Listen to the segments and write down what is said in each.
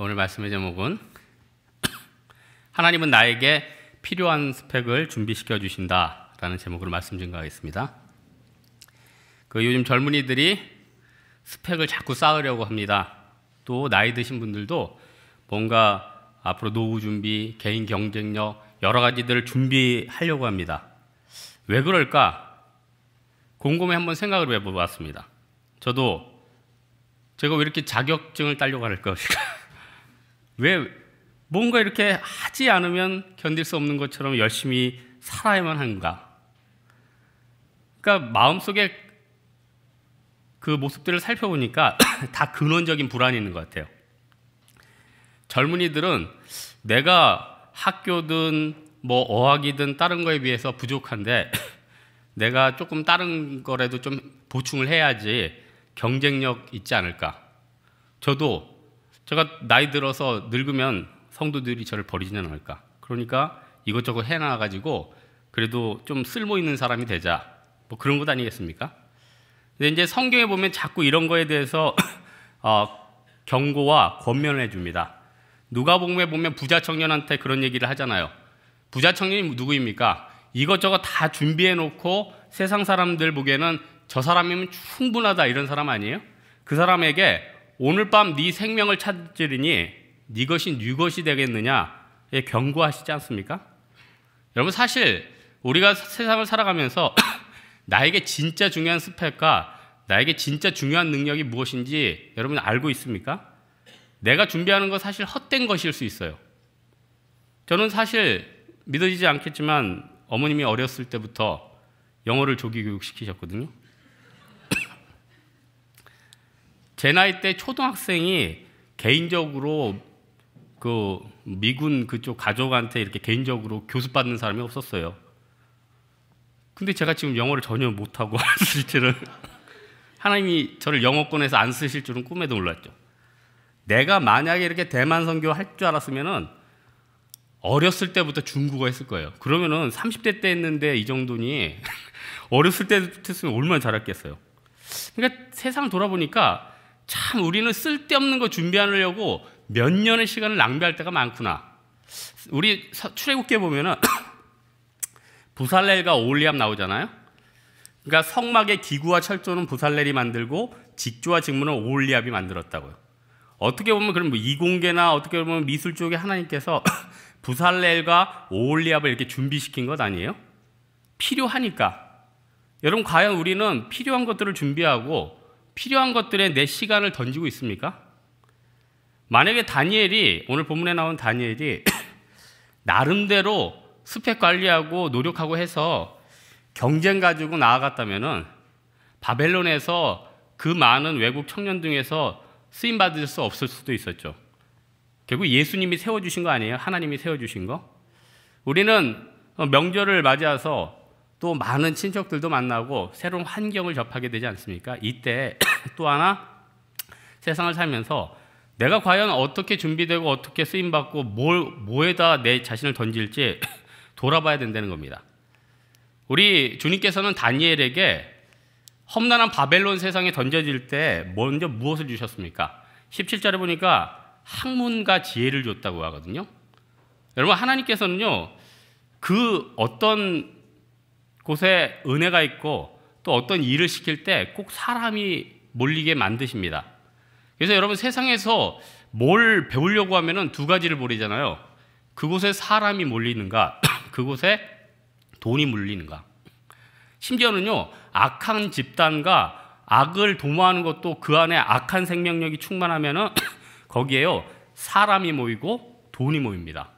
오늘 말씀의 제목은 하나님은 나에게 필요한 스펙을 준비시켜 주신다라는 제목으로 말씀 증거하겠습니다. 그 요즘 젊은이들이 스펙을 자꾸 쌓으려고 합니다. 또 나이 드신 분들도 뭔가 앞으로 노후 준비, 개인 경쟁력 여러 가지들을 준비하려고 합니다. 왜 그럴까? 곰곰이 한번 생각을 해보았습니다. 저도 제가 왜 이렇게 자격증을 따려고 할까? 왜 뭔가 이렇게 하지 않으면 견딜 수 없는 것처럼 열심히 살아야만 하는가? 그러니까 마음속에 그 모습들을 살펴보니까 다 근원적인 불안이 있는 것 같아요. 젊은이들은 내가 학교든 뭐 어학이든 다른 거에 비해서 부족한데 내가 조금 다른 거라도 좀 보충을 해야지 경쟁력 있지 않을까. 저도 제가 나이 들어서 늙으면 성도들이 저를 버리지는 않을까. 그러니까 이것저것 해놔가지고 그래도 좀 쓸모 있는 사람이 되자. 뭐 그런 것 아니겠습니까? 근데 이제 성경에 보면 자꾸 이런 거에 대해서 어, 경고와 권면을 해줍니다. 누가복음에 보면 부자 청년한테 그런 얘기를 하잖아요. 부자 청년이 누구입니까? 이것저것 다 준비해 놓고 세상 사람들 보기에는 저 사람이면 충분하다 이런 사람 아니에요? 그 사람에게 오늘 밤 네 생명을 찾으리니 네 것이 네 것이 되겠느냐에 경고하시지 않습니까? 여러분 사실 우리가 세상을 살아가면서 나에게 진짜 중요한 스펙과 나에게 진짜 중요한 능력이 무엇인지 여러분 알고 있습니까? 내가 준비하는 건 사실 헛된 것일 수 있어요. 저는 사실 믿어지지 않겠지만 어머님이 어렸을 때부터 영어를 조기 교육시키셨거든요. 제 나이 때 초등학생이 개인적으로 그 미군 그쪽 가족한테 이렇게 개인적으로 교수 받는 사람이 없었어요. 근데 제가 지금 영어를 전혀 못하고 쓸 줄은 하나님이 저를 영어권에서 안 쓰실 줄은 꿈에도 몰랐죠. 내가 만약에 이렇게 대만 선교 할 줄 알았으면은 어렸을 때부터 중국어 했을 거예요. 그러면은 30대 때 했는데 이 정도니 어렸을 때 했으면 얼마나 잘했겠어요. 그러니까 세상 돌아보니까 참 우리는 쓸데없는 거 준비하려고 몇 년의 시간을 낭비할 때가 많구나. 우리 출애굽기에 보면은 부살렐과 오울리압 나오잖아요. 그러니까 성막의 기구와 철조는 부살렐이 만들고 직조와 직무는 오울리압이 만들었다고요. 어떻게 보면 그럼 뭐 이공계나 어떻게 보면 미술 쪽에 하나님께서 부살렐과 오울리압을 이렇게 준비시킨 것 아니에요? 필요하니까. 여러분 과연 우리는 필요한 것들을 준비하고 필요한 것들에 내 시간을 던지고 있습니까? 만약에 다니엘이 오늘 본문에 나온 다니엘이 나름대로 스펙 관리하고 노력하고 해서 경쟁 가지고 나아갔다면 바벨론에서 그 많은 외국 청년 중에서 쓰임 받을 수 없을 수도 있었죠. 결국 예수님이 세워 주신 거 아니에요? 하나님이 세워 주신 거? 우리는 명절을 맞이해서 또 많은 친척들도 만나고 새로운 환경을 접하게 되지 않습니까? 이때 또 하나 세상을 살면서 내가 과연 어떻게 준비되고 어떻게 쓰임받고 뭘, 뭐에다 내 자신을 던질지 돌아봐야 된다는 겁니다. 우리 주님께서는 다니엘에게 험난한 바벨론 세상에 던져질 때 먼저 무엇을 주셨습니까? 17절에 보니까 학문과 지혜를 줬다고 하거든요. 여러분, 하나님께서는요, 그 어떤 곳에 은혜가 있고 또 어떤 일을 시킬 때 꼭 사람이 몰리게 만드십니다. 그래서 여러분 세상에서 뭘 배우려고 하면두 가지를 보리잖아요. 그곳에 사람이 몰리는가, 그곳에 돈이 몰리는가. 심지어는요, 악한 집단과 악을 도모하는 것도 그 안에 악한 생명력이 충만하면 거기에요, 사람이 모이고 돈이 모입니다.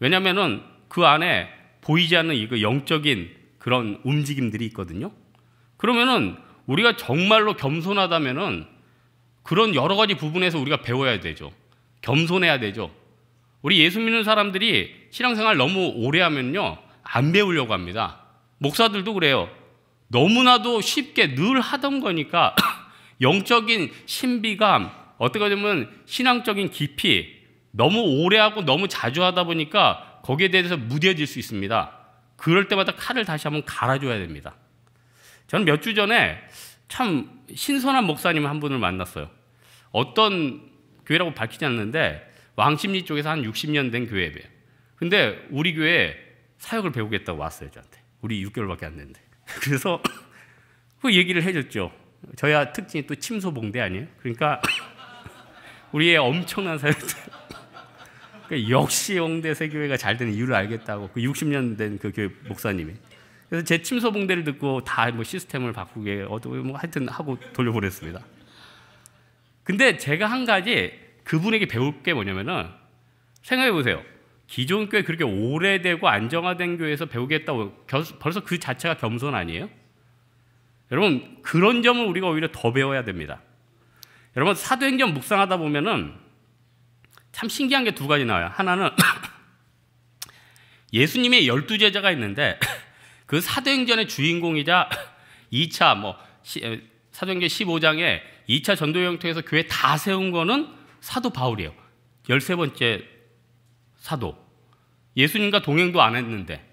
왜냐면은 그 안에 보이지 않는 이거 그 영적인 그런 움직임들이 있거든요. 그러면은 우리가 정말로 겸손하다면은 그런 여러 가지 부분에서 우리가 배워야 되죠. 겸손해야 되죠. 우리 예수 믿는 사람들이 신앙생활 너무 오래 하면요. 안 배우려고 합니다. 목사들도 그래요. 너무나도 쉽게 늘 하던 거니까 영적인 신비감, 어떻게 보면 신앙적인 깊이 너무 오래 하고 너무 자주 하다 보니까 거기에 대해서 무뎌질 수 있습니다. 그럴 때마다 칼을 다시 한번 갈아줘야 됩니다. 저는 몇 주 전에 참 신선한 목사님 한 분을 만났어요. 어떤 교회라고 밝히지 않는데 왕십리 쪽에서 한 60년 된 교회예요. 근데 우리 교회 사역을 배우겠다고 왔어요, 저한테. 우리 6개월밖에 안 됐는데. 그래서 그 얘기를 해줬죠. 저야 특징이 또 침소봉대 아니에요? 그러니까 우리의 엄청난 사역들. 그러니까 역시 홍대 세교회가 잘 되는 이유를 알겠다고 그 60년 된 그 교회 목사님이. 그래서 제침 소봉대를 듣고 다 뭐 시스템을 바꾸게 어떻게 뭐 하여튼 하고 돌려보냈습니다. 근데 제가 한 가지 그분에게 배울 게 뭐냐면은 생각해 보세요. 기존 교회 그렇게 오래되고 안정화된 교회에서 배우겠다고 벌써 그 자체가 겸손 아니에요? 여러분 그런 점을 우리가 오히려 더 배워야 됩니다. 여러분 사도행전 묵상하다 보면은 참 신기한 게 두 가지 나와요. 하나는 예수님의 열두 제자가 있는데 그 사도행전의 주인공이자 2차 뭐 사도행전 15장에 2차 전도여행 통해서 교회 다 세운 거는 사도 바울이에요. 13번째 사도. 예수님과 동행도 안 했는데.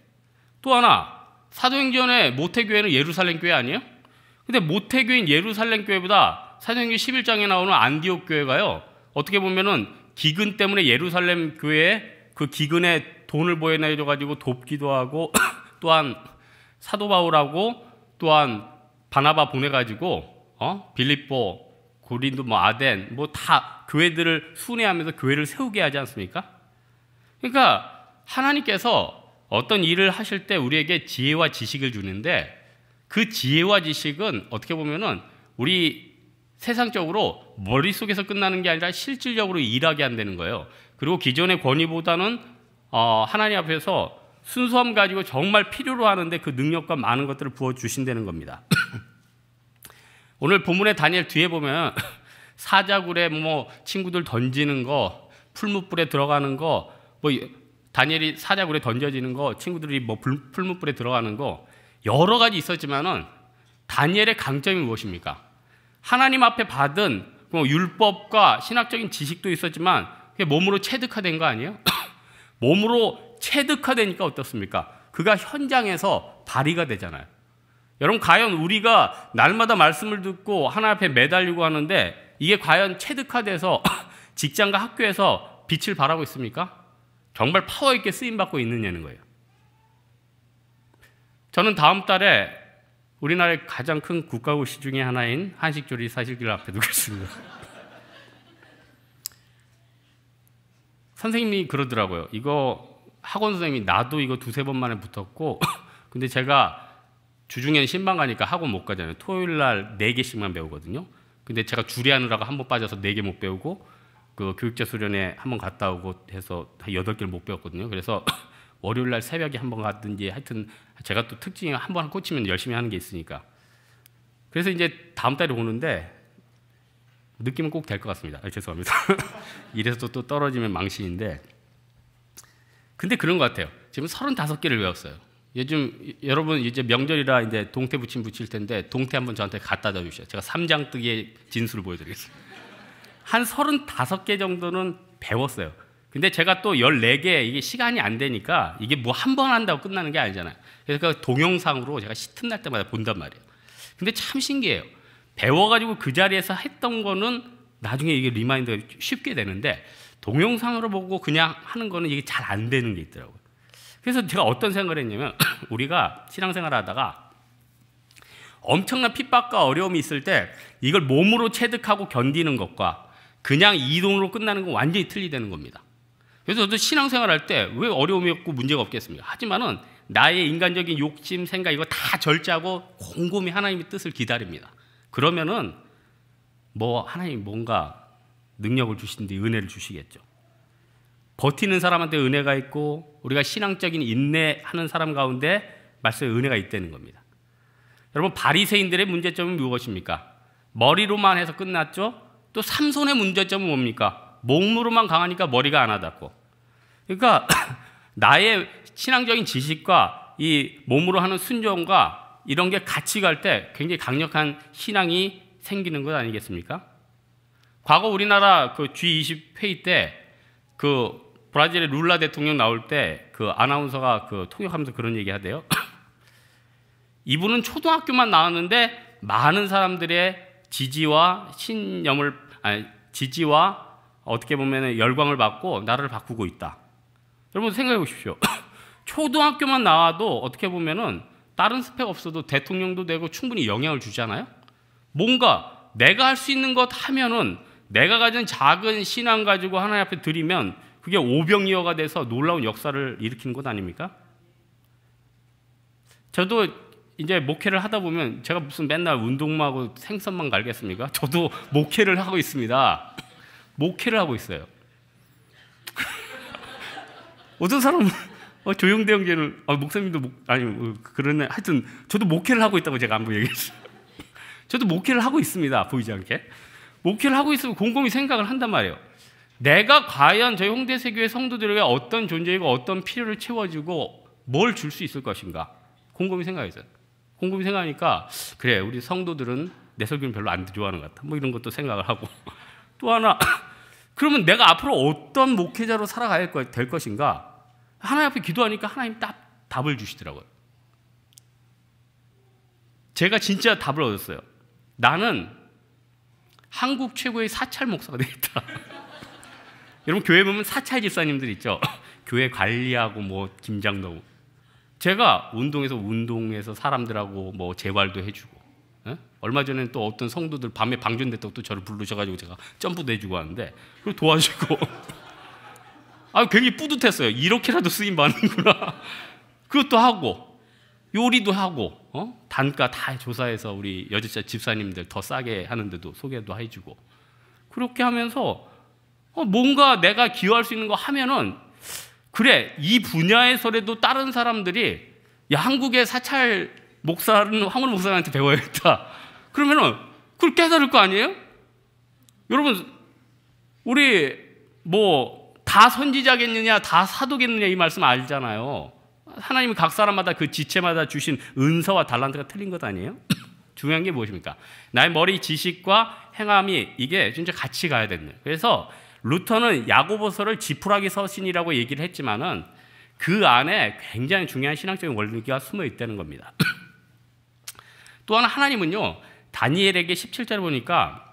또 하나 사도행전의 모태교회는 예루살렘 교회 아니에요? 근데 모태교인 예루살렘 교회보다 사도행전 11장에 나오는 안디옥 교회가요. 어떻게 보면은 기근 때문에 예루살렘 교회에 그 기근에 돈을 보내줘 가지고 돕기도 하고 또한 사도 바울하고 또한 바나바 보내가지고 어? 빌립보, 고린도, 뭐 아덴 뭐 다 교회들을 순회하면서 교회를 세우게 하지 않습니까? 그러니까 하나님께서 어떤 일을 하실 때 우리에게 지혜와 지식을 주는데 그 지혜와 지식은 어떻게 보면은 우리 세상적으로 머릿속에서 끝나는 게 아니라 실질적으로 일하게 한다는 거예요. 그리고 기존의 권위보다는 어, 하나님 앞에서 순수함 가지고 정말 필요로 하는데 그 능력과 많은 것들을 부어 주신다는 겁니다. 오늘 본문의 다니엘 뒤에 보면 사자굴에 뭐 친구들 던지는 거, 풀무불에 들어가는 거, 뭐 다니엘이 사자굴에 던져지는 거, 친구들이 뭐 풀무불에 들어가는 거 여러 가지 있었지만은 다니엘의 강점이 무엇입니까? 하나님 앞에 받은 뭐 율법과 신학적인 지식도 있었지만 그게 몸으로 체득화된 거 아니에요? 몸으로 체득화되니까 어떻습니까? 그가 현장에서 발휘가 되잖아요. 여러분, 과연 우리가 날마다 말씀을 듣고 하나 앞에 매달리고 하는데 이게 과연 체득화돼서 직장과 학교에서 빛을 발하고 있습니까? 정말 파워있게 쓰임받고 있느냐는 거예요. 저는 다음 달에 우리나라의 가장 큰 국가고시 중의 하나인 한식조리 사실기 앞에 두겠습니다. 선생님이 그러더라고요. 이거 학원 선생님이 나도 이거 두세 번 만에 붙었고 근데 제가 주중에는 신방 가니까 학원 못 가잖아요. 토요일 날 네 개씩만 배우거든요. 근데 제가 줄이하느라고 한 번 빠져서 네 개 못 배우고 그 교육자 수련회 한번 갔다 오고 해서 한 여덟 개를 못 배웠거든요. 그래서 월요일 날 새벽에 한 번 갔든지 하여튼 제가 또 특징이 한번 꽂히면 열심히 하는 게 있으니까. 그래서 이제 다음 달에 오는데 느낌은 꼭 될 것 같습니다. 아, 죄송합니다. 이래서 또, 또 떨어지면 망신인데 근데 그런 것 같아요. 지금 35개를 외웠어요. 요즘 여러분 이제 명절이라 이제 동태 붙침 붙일 텐데 동태 한번 저한테 갖다 주세요 제가 3장 뜨기의 진술을 보여드리겠습니다. 한 35개 정도는 배웠어요. 근데 제가 또 14개 이게 시간이 안 되니까 이게 뭐 한 번 한다고 끝나는 게 아니잖아요. 그래서 그 동영상으로 제가 시튼 날 때마다 본단 말이에요. 근데 참 신기해요. 배워가지고 그 자리에서 했던 거는 나중에 이게 리마인드가 쉽게 되는데 동영상으로 보고 그냥 하는 거는 이게 잘 안 되는 게 있더라고요. 그래서 제가 어떤 생각을 했냐면 우리가 신앙생활 하다가 엄청난 핍박과 어려움이 있을 때 이걸 몸으로 체득하고 견디는 것과 그냥 이동으로 끝나는 건 완전히 틀리다는 겁니다. 그래서 저도 신앙생활 할 때 왜 어려움이 없고 문제가 없겠습니까? 하지만은 나의 인간적인 욕심, 생각 이거 다 절제하고 곰곰이 하나님의 뜻을 기다립니다. 그러면은 뭐 하나님 뭔가 능력을 주시는데 은혜를 주시겠죠. 버티는 사람한테 은혜가 있고 우리가 신앙적인 인내하는 사람 가운데 말씀의 은혜가 있다는 겁니다. 여러분 바리새인들의 문제점은 무엇입니까? 머리로만 해서 끝났죠. 또 삼손의 문제점은 뭡니까? 몸으로만 강하니까 머리가 안 와닿고. 그러니까 나의 신앙적인 지식과 이 몸으로 하는 순종과 이런 게 같이 갈 때 굉장히 강력한 신앙이 생기는 것 아니겠습니까? 과거 우리나라 그 G20 회의 때 그 브라질의 룰라 대통령 나올 때 그 아나운서가 그 통역하면서 그런 얘기 하대요. 이분은 초등학교만 나왔는데 많은 사람들의 지지와 신념을 아니 지지와 어떻게 보면 열광을 받고 나라를 바꾸고 있다. 여러분 생각해 보십시오. 초등학교만 나와도 어떻게 보면은 다른 스펙 없어도 대통령도 되고 충분히 영향을 주잖아요. 뭔가 내가 할 수 있는 것 하면은 내가 가진 작은 신앙 가지고 하나님 앞에 드리면 그게 오병이어가 돼서 놀라운 역사를 일으키는 것 아닙니까? 저도 이제 목회를 하다 보면 제가 무슨 맨날 운동만 하고 생선만 갈겠습니까? 저도 목회를 하고 있습니다. 목회를 하고 있어요. 어떤 사람은 어, 조영대 형제는 어, 목사님도 목, 아니 어, 뭐, 그런 하여튼 저도 목회를 하고 있다고 제가 안부 얘기했어요. 저도 목회를 하고 있습니다. 보이지 않게. 목회를 하고 있으면 곰곰이 생각을 한단 말이에요. 내가 과연 저희 홍대세교의 성도들에게 어떤 존재이고 어떤 필요를 채워주고 뭘 줄 수 있을 것인가 곰곰이 생각했어요. 곰곰이 생각하니까 그래 우리 성도들은 내 설교는 별로 안 좋아하는 것 같아. 뭐 이런 것도 생각을 하고 또 하나 그러면 내가 앞으로 어떤 목회자로 살아가야 될 것인가 하나님 앞에 기도하니까 하나님 딱 답을 주시더라고요. 제가 진짜 답을 얻었어요. 나는 한국 최고의 사찰 목사가 되겠다. 여러분 교회 보면 사찰 집사님들 있죠. 교회 관리하고 뭐 김장도 제가 운동에서 운동해서 사람들하고 뭐 재활도 해주고 예? 얼마 전에또 어떤 성도들 밤에 방전됐다고 또 저를 부르셔가지고 제가 점프도 주고 하는데 그 도와주고 아 굉장히 뿌듯했어요 이렇게라도 쓰임 받는구나 그것도 하고 요리도 하고 어? 단가 다 조사해서 우리 여자 집사님들 더 싸게 하는데도 소개도 해주고 그렇게 하면서 어, 뭔가 내가 기여할 수 있는 거 하면은 그래 이 분야에서라도 다른 사람들이 야 한국의 사찰 목사는 황원 목사한테 배워야겠다 그러면은 그걸 깨달을 거 아니에요? 여러분 우리 뭐 다 선지자겠느냐 다 사도겠느냐 이 말씀 알잖아요. 하나님이 각 사람마다 그 지체마다 주신 은서와 달란트가 틀린 것 아니에요? 중요한 게 무엇입니까? 나의 머리 지식과 행함이 이게 진짜 같이 가야 된다. 그래서 루터는 야고보서를 지푸라기 서신이라고 얘기를 했지만은 그 안에 굉장히 중요한 신앙적인 원리가 숨어 있다는 겁니다. 또하 하나님은요 다니엘에게 1 7절 보니까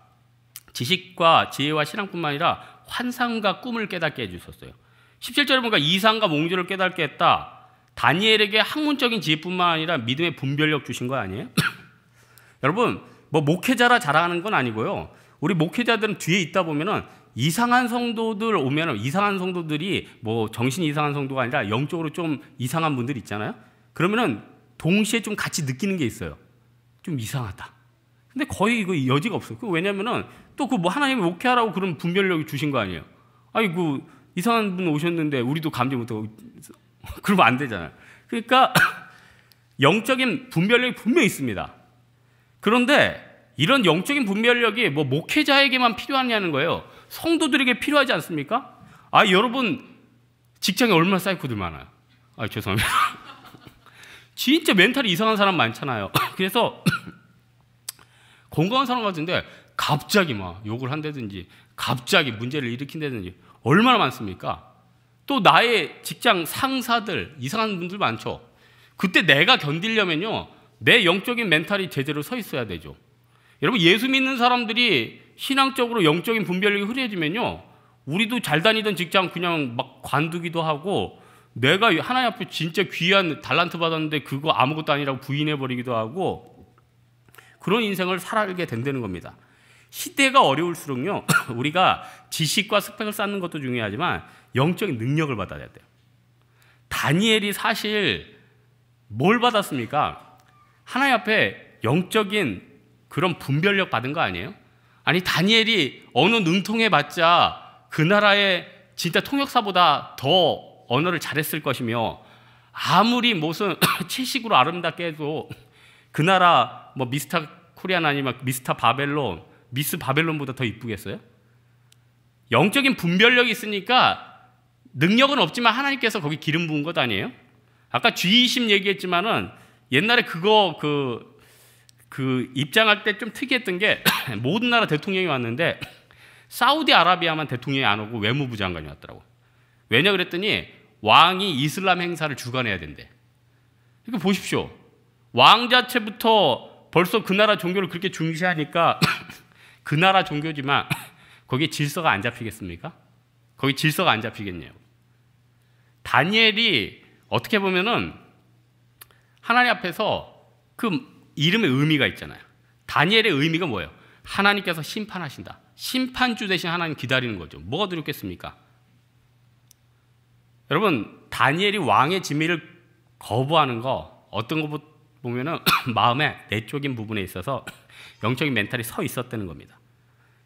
지식과 지혜와 신앙뿐만 아니라 환상과 꿈을 깨닫게 해주셨어요. 17절에 보니까 이상과 몽주를 깨닫게 했다. 다니엘에게 학문적인 지혜뿐만 아니라 믿음의 분별력 주신 거 아니에요? 여러분, 뭐 목회자라 자 잘하는 건 아니고요. 우리 목회자들은 뒤에 있다 보면은 이상한 성도들 오면은 이상한 성도들이 뭐 정신 이상한 성도가 아니라 영적으로 좀 이상한 분들 있잖아요. 그러면은 동시에 좀 같이 느끼는 게 있어요. 좀 이상하다. 근데 거의 이거 그 여지가 없어요. 그 왜냐면은 또 그 뭐 하나님이 목회하라고 그런 분별력을 주신 거 아니에요. 아니 그 이상한 분 오셨는데 우리도 감지 못하고 그러면 안 되잖아요. 그러니까 영적인 분별력이 분명히 있습니다. 그런데 이런 영적인 분별력이 뭐 목회자에게만 필요하냐는 거예요. 성도들에게 필요하지 않습니까? 아, 여러분 직장에 얼마나 사이코들 많아요. 아, 죄송합니다. 진짜 멘탈이 이상한 사람 많잖아요. 그래서 건강한 사람 같은데 갑자기 막 욕을 한다든지 갑자기 문제를 일으킨다든지 얼마나 많습니까? 또 나의 직장 상사들, 이상한 분들 많죠. 그때 내가 견디려면요. 내 영적인 멘탈이 제대로 서 있어야 되죠. 여러분, 예수 믿는 사람들이 신앙적으로 영적인 분별력이 흐려지면요. 우리도 잘 다니던 직장 그냥 막 관두기도 하고 내가 하나님 앞에 진짜 귀한 달란트 받았는데 그거 아무것도 아니라고 부인해버리기도 하고 그런 인생을 살게 된다는 겁니다. 시대가 어려울수록요, 우리가 지식과 스펙을 쌓는 것도 중요하지만 영적인 능력을 받아야 돼요. 다니엘이 사실 뭘 받았습니까? 하나님 앞에 영적인 그런 분별력 받은 거 아니에요? 아니, 다니엘이 어느 능통에맞자그 나라의 진짜 통역사보다 더 언어를 잘했을 것이며 아무리 무슨 채식으로 아름답게 해도 그 나라 뭐 미스터 코리아나 아니면 미스터 바벨론 미스 바벨론보다 더 이쁘겠어요? 영적인 분별력이 있으니까 능력은 없지만 하나님께서 거기 기름 부은 것 아니에요? 아까 G20 얘기했지만은 옛날에 그거 그, 그 입장할 때 좀 특이했던 게 모든 나라 대통령이 왔는데 사우디아라비아만 대통령이 안 오고 외무부 장관이 왔더라고. 왜냐 그랬더니 왕이 이슬람 행사를 주관해야 된대. 이거 보십시오. 왕 자체부터 벌써 그 나라 종교를 그렇게 중시하니까 그 나라 종교지만 거기 질서가 안 잡히겠습니까? 거기 질서가 안 잡히겠네요. 다니엘이 어떻게 보면은 하나님 앞에서 그 이름의 의미가 있잖아요. 다니엘의 의미가 뭐예요? 하나님께서 심판하신다. 심판주 대신 하나님 기다리는 거죠. 뭐가 두렵겠습니까? 여러분, 다니엘이 왕의 지위를 거부하는 거 어떤 것 보면은 마음에 내쫓인 부분에 있어서 영적인 멘탈이 서 있었다는 겁니다.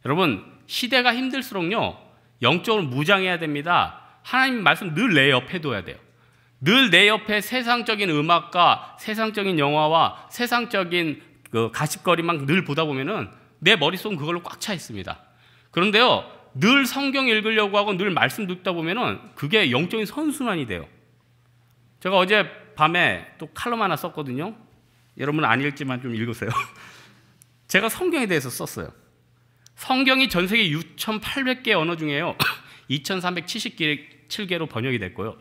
여러분, 시대가 힘들수록요, 영적으로 무장해야 됩니다. 하나님 말씀 늘 내 옆에 둬야 돼요. 늘 내 옆에 세상적인 음악과 세상적인 영화와 세상적인 그 가십거리만 늘 보다 보면은 내 머릿속은 그걸로 꽉 차 있습니다. 그런데요, 늘 성경 읽으려고 하고 늘 말씀 듣다 보면은 그게 영적인 선순환이 돼요. 제가 어제 밤에 또 칼럼 하나 썼거든요. 여러분 안 읽지만 좀 읽으세요. 제가 성경에 대해서 썼어요. 성경이 전 세계 6,800개 언어 중에요. 2,377개로 번역이 됐고요.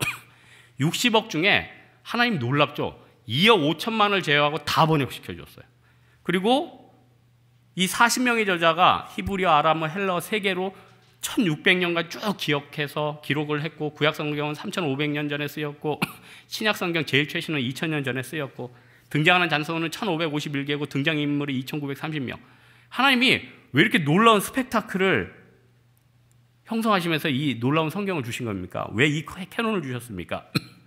60억 중에 하나님 놀랍죠. 2억 5천만을 제외하고 다 번역시켜 줬어요. 그리고 이 40명의 저자가 히브리어, 아람어, 헬러 세 개로 1600년간 쭉 기억해서 기록을 했고 구약 성경은 3500년 전에 쓰였고 신약 성경 제일 최신은 2000년 전에 쓰였고 등장하는 잔소는 1551개고 등장인물이 2930명. 하나님이 왜 이렇게 놀라운 스펙타클을 형성하시면서 이 놀라운 성경을 주신 겁니까? 왜 이 캐논을 주셨습니까?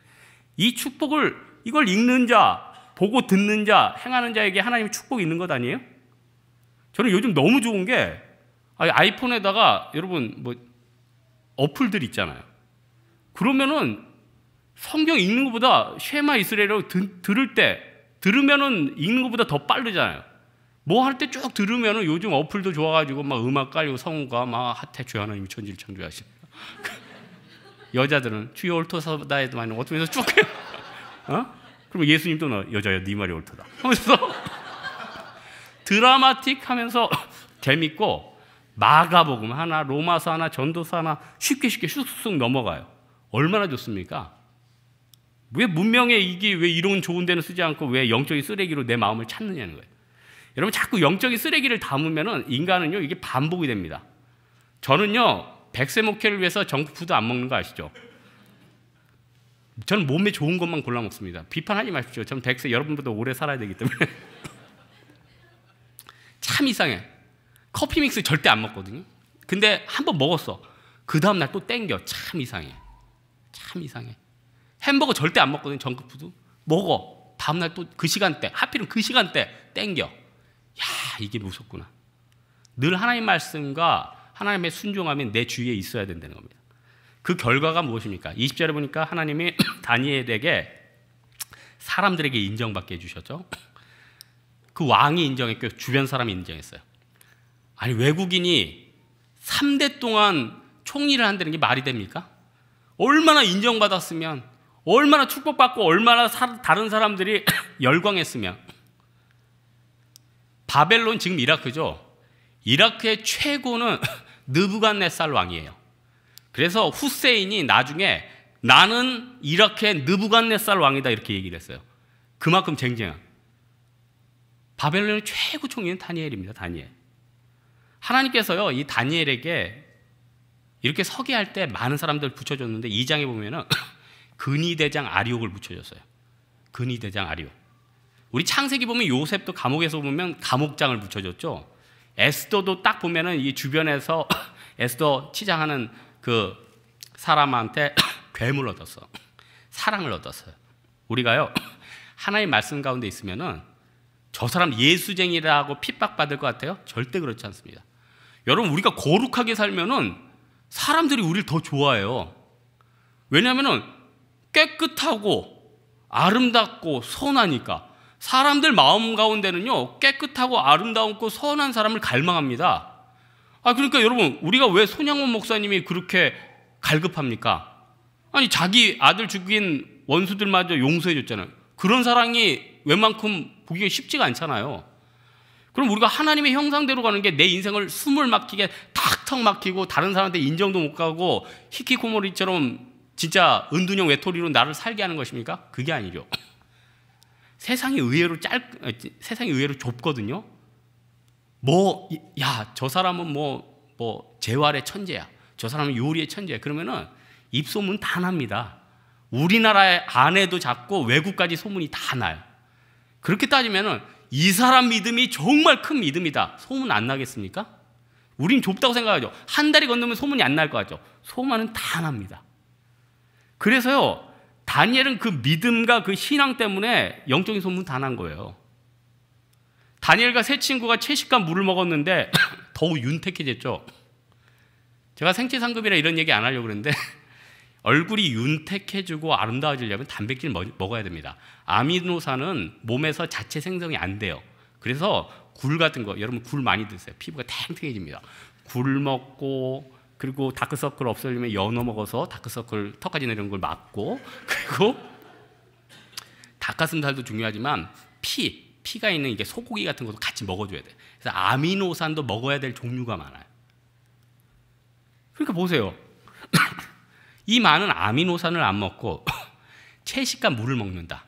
이 축복을 이걸 읽는 자, 보고 듣는 자, 행하는 자에게 하나님의 축복이 있는 것 아니에요? 저는 요즘 너무 좋은 게 아이폰에다가 여러분 뭐 어플들 있잖아요. 그러면은 성경 읽는 것보다 쉐마 이스라엘을 들을 때 들으면은 읽는 것보다 더 빠르잖아요. 뭐 할 때 쭉 들으면은 요즘 어플도 좋아가지고 막 음악 깔리고 성우가 막하태주 하나님이 천지창조하신 를 여자들은 주여 옳토사다에도 많이 어쩌면서 쭉 해요. 어? 그러면 예수님도 너 여자야 네 말이 옳도다 하면서 드라마틱하면서 재밌고 마가복음 하나 로마서 하나 전도서 하나 쉽게 쉽게 쑥쑥 넘어가요. 얼마나 좋습니까? 왜 문명의 이익이 왜 이론 좋은 데는 쓰지 않고 왜 영적인 쓰레기로 내 마음을 찾느냐는 거예요. 여러분 자꾸 영적인 쓰레기를 담으면은 인간은요 이게 반복이 됩니다. 저는요 백세 목회를 위해서 정크푸드 안 먹는 거 아시죠? 저는 몸에 좋은 것만 골라 먹습니다. 비판하지 마십시오. 저는 백세 여러분보다 오래 살아야 되기 때문에 참 이상해. 커피 믹스 절대 안 먹거든요. 근데 한 번 먹었어. 그 다음 날 또 땡겨. 참 이상해. 참 이상해. 햄버거 절대 안 먹거든요. 정크푸드. 먹어. 다음날 또 그 시간대. 하필이면 그 시간대 땡겨. 야 이게 무섭구나. 늘 하나님 말씀과 하나님의 순종함이 내 주위에 있어야 된다는 겁니다. 그 결과가 무엇입니까? 20절에 보니까 하나님이 다니엘에게 사람들에게 인정받게 해주셨죠. 그 왕이 인정했고 주변 사람이 인정했어요. 아니 외국인이 3대 동안 총리를 한다는 게 말이 됩니까? 얼마나 인정받았으면 얼마나 축복받고 얼마나 사, 다른 사람들이 열광했으면 바벨론 지금 이라크죠. 이라크의 최고는 느부갓네살 왕이에요. 그래서 후세인이 나중에 나는 이라크의 느부갓네살 왕이다 이렇게 얘기를 했어요. 그만큼 쟁쟁한. 바벨론의 최고 총리는 다니엘입니다. 다니엘. 하나님께서요 이 다니엘에게 이렇게 서기할때 많은 사람들 붙여줬는데 2장에 보면은 근위대장 아리옥을 붙여줬어요. 근위대장 아리옥. 우리 창세기 보면 요셉도 감옥에서 보면 감옥장을 붙여줬죠. 에스더도 딱 보면은 이 주변에서 에스더 치장하는 그 사람한테 괴물 얻었어. 사랑을 얻었어요. 우리가요 하나의 말씀 가운데 있으면은 저 사람 예수쟁이라고 핍박받을 것 같아요? 절대 그렇지 않습니다. 여러분 우리가 거룩하게 살면은 사람들이 우리를 더 좋아해요. 왜냐면은 깨끗하고 아름답고 선하니까 사람들 마음 가운데는요 깨끗하고 아름다운고 선한 사람을 갈망합니다. 아 그러니까 여러분 우리가 왜 손양원 목사님이 그렇게 갈급합니까? 아니 자기 아들 죽인 원수들마저 용서해 줬잖아요. 그런 사랑이 웬만큼 보기가 쉽지가 않잖아요. 그럼 우리가 하나님의 형상대로 가는 게 내 인생을 숨을 막히게 탁탁 막히고 다른 사람한테 인정도 못 가고 히키코모리처럼 진짜 은둔형 외톨이로 나를 살게 하는 것입니까? 그게 아니죠. 세상이 의외로 짧, 세상이 의외로 좁거든요. 뭐, 야, 저 사람은 뭐, 뭐, 재활의 천재야. 저 사람은 요리의 천재야. 그러면은 입소문 다 납니다. 우리나라의 아내도 작고 외국까지 소문이 다 나요. 그렇게 따지면은 이 사람 믿음이 정말 큰 믿음이다. 소문 안 나겠습니까? 우린 좁다고 생각하죠. 한 달이 건너면 소문이 안 날 것 같죠. 소문은 다 납니다. 그래서요, 다니엘은 그 믿음과 그 신앙 때문에 영적인 소문 다난 거예요. 다니엘과 세 친구가 채식과 물을 먹었는데 더욱 윤택해졌죠. 제가 생체 상급이라 이런 얘기 안 하려고 그러는데 얼굴이 윤택해지고 아름다워지려면 단백질 먹어야 됩니다. 아미노산은 몸에서 자체 생성이 안 돼요. 그래서 굴 같은 거 여러분 굴 많이 드세요. 피부가 탱탱해집니다. 굴 먹고 그리고 다크서클 없애려면 연어 먹어서 다크서클 턱까지 내리는 려걸 막고 그리고 닭가슴살도 중요하지만 피, 피가 있는 이게 소고기 같은 것도 같이 먹어줘야 돼. 그래서 아미노산도 먹어야 될 종류가 많아요. 그러니까 보세요. 이 많은 아미노산을 안 먹고 채식과 물을 먹는다.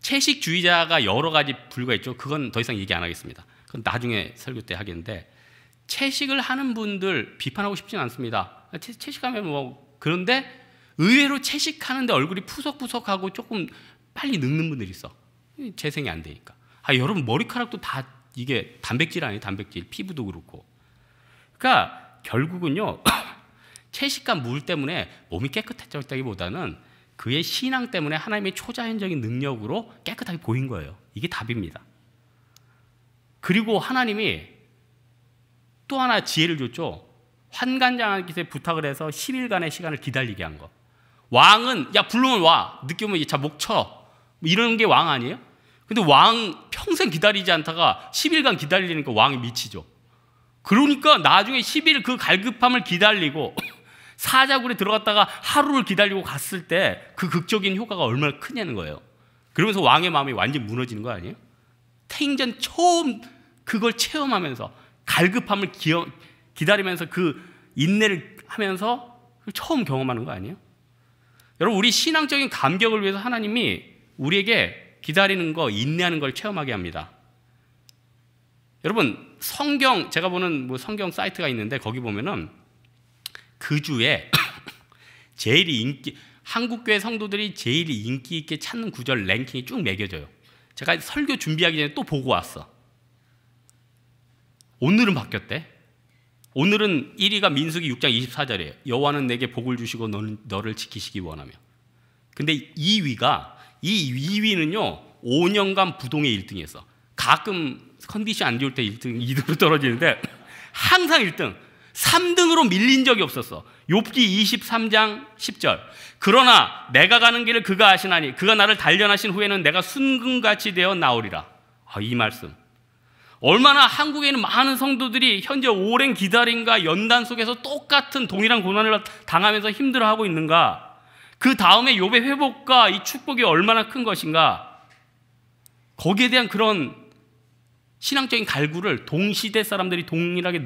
채식주의자가 여러 가지 불과 있죠. 그건 더 이상 얘기 안 하겠습니다. 그건 나중에 설교 때 하겠는데 채식을 하는 분들 비판하고 싶진 않습니다. 채, 채식하면 뭐 그런데 의외로 채식하는데 얼굴이 푸석푸석하고 조금 빨리 늙는 분들이 있어. 재생이 안 되니까. 아, 여러분 머리카락도 다 이게 단백질 아니에요, 단백질. 피부도 그렇고. 그러니까 결국은요. 채식과 물 때문에 몸이 깨끗해졌다기보다는 그의 신앙 때문에 하나님의 초자연적인 능력으로 깨끗하게 보인 거예요. 이게 답입니다. 그리고 하나님이 또 하나 지혜를 줬죠. 환관장한테 부탁을 해서 10일간의 시간을 기다리게 한 거. 왕은 야 불러면 와. 늦게 오면 자 목쳐. 뭐 이런 게 왕 아니에요? 근데 왕 평생 기다리지 않다가 10일간 기다리니까 왕이 미치죠. 그러니까 나중에 10일 그 갈급함을 기다리고 사자굴에 들어갔다가 하루를 기다리고 갔을 때 그 극적인 효과가 얼마나 크냐는 거예요. 그러면서 왕의 마음이 완전 무너지는 거 아니에요? 태인전 처음 그걸 체험하면서 갈급함을 기어, 기다리면서 그 인내를 하면서 처음 경험하는 거 아니에요? 여러분 우리 신앙적인 감격을 위해서 하나님이 우리에게 기다리는 거, 인내하는 걸 체험하게 합니다. 여러분 성경 제가 보는 뭐 성경 사이트가 있는데 거기 보면은 그 주에 제일 인기 한국교회 성도들이 제일 인기 있게 찾는 구절 랭킹이 쭉 매겨져요. 제가 설교 준비하기 전에 또 보고 왔어. 오늘은 바뀌었대. 오늘은 1위가 민수기 6장 24절이에요. 여호와는 내게 복을 주시고 너는, 너를 지키시기 원하며. 근데 2위가 이 2위는요. 5년간 부동의 1등이었어. 가끔 컨디션 안 좋을 때 1등, 2등으로 떨어지는데 항상 1등. 3등으로 밀린 적이 없었어. 욥기 23장 10절. 그러나 내가 가는 길을 그가 아시나니 그가 나를 단련하신 후에는 내가 순금같이 되어 나오리라. 아, 이 말씀. 얼마나 한국에는 많은 성도들이 현재 오랜 기다림과 연단 속에서 똑같은 동일한 고난을 당하면서 힘들어하고 있는가? 그 다음에 요배 회복과 이 축복이 얼마나 큰 것인가? 거기에 대한 그런 신앙적인 갈구를 동시대 사람들이 동일하게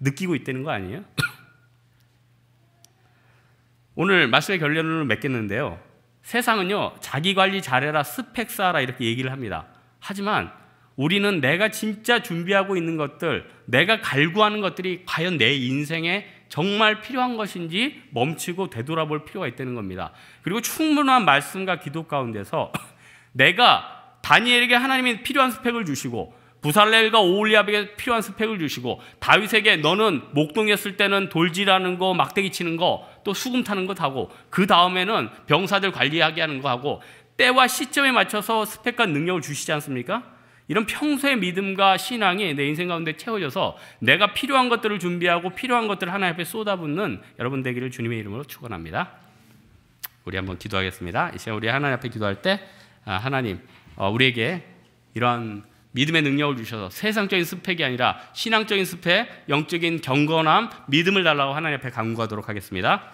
느끼고 있다는 거 아니에요? 오늘 말씀의 결론을 맺겠는데요. 세상은요, 자기 관리 잘해라, 스펙 쌓아라 이렇게 얘기를 합니다. 하지만 우리는 내가 진짜 준비하고 있는 것들, 내가 갈구하는 것들이 과연 내 인생에 정말 필요한 것인지 멈추고 되돌아볼 필요가 있다는 겁니다. 그리고 충분한 말씀과 기도 가운데서 내가 다니엘에게 하나님이 필요한 스펙을 주시고 부살렐과 오울리압에게 필요한 스펙을 주시고 다윗에게 너는 목동이었을 때는 돌질하는 거 막대기 치는 거또 수금 타는 거 하고 그 다음에는 병사들 관리하게 하는 거 하고 때와 시점에 맞춰서 스펙과 능력을 주시지 않습니까? 이런 평소의 믿음과 신앙이 내 인생 가운데 채워져서 내가 필요한 것들을 준비하고 필요한 것들을 하나옆에 쏟아붓는 여러분 되기를 주님의 이름으로 축원합니다. 우리 한번 기도하겠습니다. 이제 우리 하나님 앞에 기도할 때 아, 하나님 어, 우리에게 이러한 믿음의 능력을 주셔서 세상적인 스펙이 아니라 신앙적인 스펙, 영적인 경건함, 믿음을 달라고 하나님 앞에 간구하도록 하겠습니다.